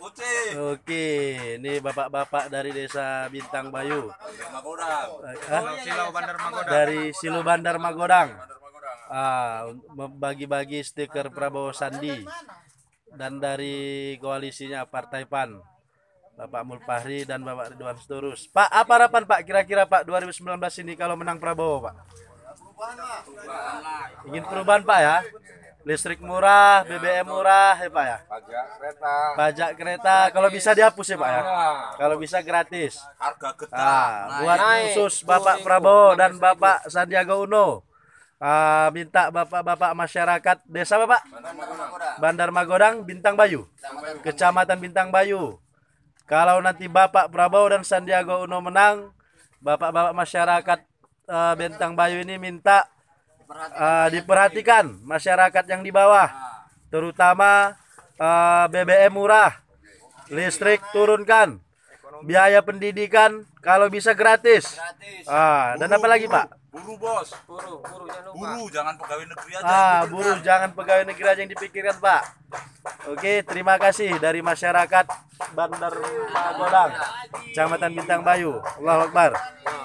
Oke, ini bapak-bapak dari desa Bintang Bayu. Dari Silo Bandar Magodang. Ah, bagi-bagi stiker Prabowo Sandi dan dari koalisinya Partai PAN. Bapak Mulfahri dan Bapak Ridwan Sturus. Pak, apa harapan Pak kira-kira Pak 2019 ini kalau menang Prabowo, Pak? Ingin perubahan Pak ya? listrik murah, ya, BBM murah ya Pak ya. Pajak kereta. Pajak kereta kalau bisa dihapus ya Pak ya. Iya. Kalau bisa gratis. Harga getah. Nah, buat khusus Bapak Prabowo dan Bapak Sandiaga Uno. Uh, minta bapak-bapak masyarakat desa bapak Bandar Magodang Bintang Bayu Kecamatan Bintang Bayu kalau nanti bapak Prabowo dan Sandiaga Uno menang bapak-bapak masyarakat uh, Bintang Bayu ini minta diperhatikan, uh, diperhatikan masyarakat yang di bawah, nah. terutama uh, eh, BBM murah, listrik turunkan, biaya pendidikan kalau bisa gratis. gratis. Uh, dan apa lagi, Pak? buru Bos. buru buru jangan lupa. jangan pegawai negeri aja. Ah, buru jangan pegawai negeri aja yang dipikirkan, Pak. Oke, terima kasih dari masyarakat Bandar Magodang, Kecamatan Bintang Bayu. Allah Akbar. Nah.